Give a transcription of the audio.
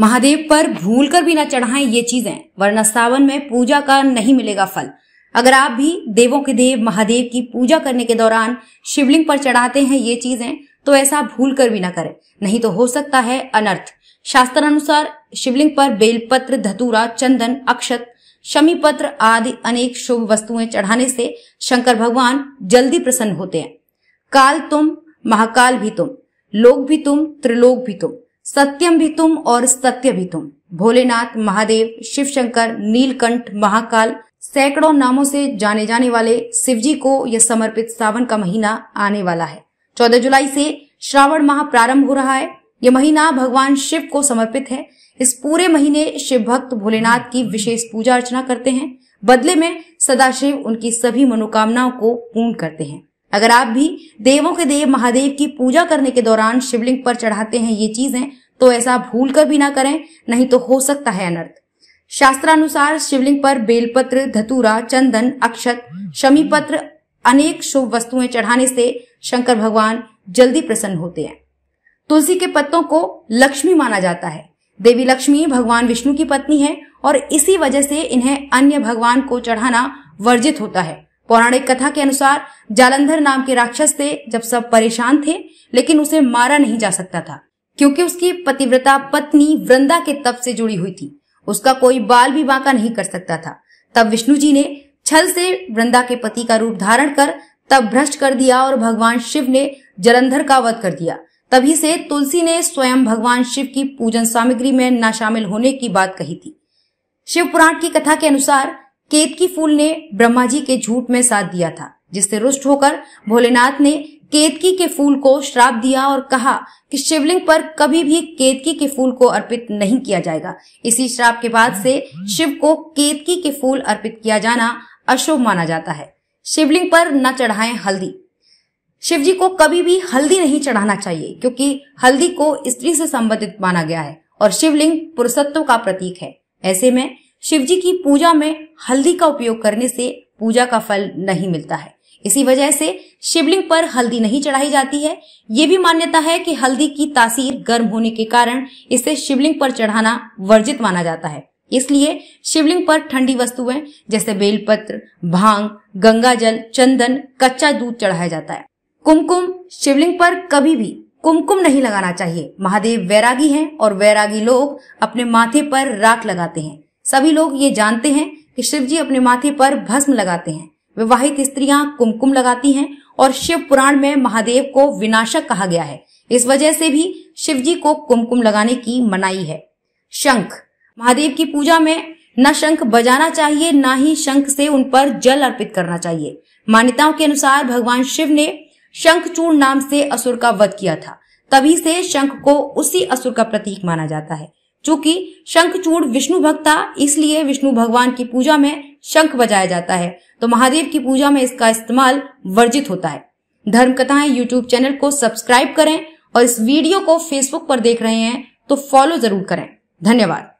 महादेव पर भूल कर भी न चढ़ाए ये चीजें वरना सावन में पूजा का नहीं मिलेगा फल अगर आप भी देवों के देव महादेव की पूजा करने के दौरान शिवलिंग पर चढ़ाते हैं ये चीजें तो ऐसा भूल कर भी ना करें नहीं तो हो सकता है अनर्थ शास्त्र अनुसार शिवलिंग पर बेलपत्र धतूरा चंदन अक्षत शमी पत्र आदि अनेक शुभ वस्तुएं चढ़ाने से शंकर भगवान जल्दी प्रसन्न होते हैं काल तुम महाकाल भी तुम लोक भी तुम त्रिलोक भी तुम सत्यम भी तुम और सत्य भी तुम भोलेनाथ महादेव शिव शंकर नीलकंठ महाकाल सैकड़ों नामों से जाने जाने वाले शिवजी को यह समर्पित सावन का महीना आने वाला है 14 जुलाई से श्रावण माह प्रारंभ हो रहा है यह महीना भगवान शिव को समर्पित है इस पूरे महीने शिव भक्त भोलेनाथ की विशेष पूजा अर्चना करते हैं बदले में सदाशिव उनकी सभी मनोकामनाओं को पूर्ण करते हैं अगर आप भी देवों के देव महादेव की पूजा करने के दौरान शिवलिंग पर चढ़ाते हैं ये चीजें तो ऐसा भूल कर भी ना करें नहीं तो हो सकता है अनर्थ शास्त्रानुसार शिवलिंग पर बेलपत्र धतूरा चंदन अक्षत शमी पत्र अनेक शुभ वस्तुएं चढ़ाने से शंकर भगवान जल्दी प्रसन्न होते हैं तुलसी के पत्तों को लक्ष्मी माना जाता है देवी लक्ष्मी भगवान विष्णु की पत्नी है और इसी वजह से इन्हें अन्य भगवान को चढ़ाना वर्जित होता है पौराणिक कथा के अनुसार जालंधर नाम के राक्षस थे जब सब परेशान थे लेकिन उसे मारा नहीं जा सकता था क्योंकि उसकी पतिव्रता पत्नी वृंदा के तप से जुड़ी हुई थी उसका कोई बाल भी बांका नहीं कर सकता था तब विष्णु जी ने छल से वृंदा के पति का रूप धारण कर तब भ्रष्ट कर दिया और भगवान शिव ने जलंधर का वध कर दिया तभी से तुलसी ने स्वयं भगवान शिव की पूजन सामग्री में ना शामिल होने की बात कही थी शिव पुराण की कथा के अनुसार केतकी फूल ने ब्रह्मा जी के झूठ में साथ दिया था जिससे रुष्ट होकर भोलेनाथ ने केतकी के फूल को श्राप दिया और कहा कि शिवलिंग पर कभी भी केतकी के फूल को अर्पित नहीं किया जाएगा इसी श्राप के बाद से शिव को केतकी के फूल अर्पित किया जाना अशुभ माना जाता है शिवलिंग पर न चढ़ाएं हल्दी शिव जी को कभी भी हल्दी नहीं चढ़ाना चाहिए क्योंकि हल्दी को स्त्री से संबंधित माना गया है और शिवलिंग पुरुषत्व का प्रतीक है ऐसे में शिवजी की पूजा में हल्दी का उपयोग करने से पूजा का फल नहीं मिलता है इसी वजह से शिवलिंग पर हल्दी नहीं चढ़ाई जाती है ये भी मान्यता है कि हल्दी की तासीर गर्म होने के कारण इसे शिवलिंग पर चढ़ाना वर्जित माना जाता है इसलिए शिवलिंग पर ठंडी वस्तुएं जैसे बेलपत्र भांग गंगा जल चंदन कच्चा दूध चढ़ाया जाता है कुमकुम शिवलिंग पर कभी भी कुमकुम नहीं लगाना चाहिए महादेव वैरागी हैं और वैरागी लोग अपने माथे पर राख लगाते हैं सभी लोग ये जानते हैं कि शिव जी अपने माथे पर भस्म लगाते हैं विवाहित स्त्रियां कुमकुम लगाती हैं और शिव पुराण में महादेव को विनाशक कहा गया है इस वजह से भी शिव जी को कुमकुम लगाने की मनाई है शंख महादेव की पूजा में न शंख बजाना चाहिए न ही शंख से उन पर जल अर्पित करना चाहिए मान्यताओं के अनुसार भगवान शिव ने शंख नाम से असुर का वध किया था तभी से शंख को उसी असुर का प्रतीक माना जाता है जो कि शंखचूड़ विष्णु भक्त था इसलिए विष्णु भगवान की पूजा में शंख बजाया जाता है तो महादेव की पूजा में इसका इस्तेमाल वर्जित होता है धर्म कथाएं यूट्यूब चैनल को सब्सक्राइब करें और इस वीडियो को फेसबुक पर देख रहे हैं तो फॉलो जरूर करें धन्यवाद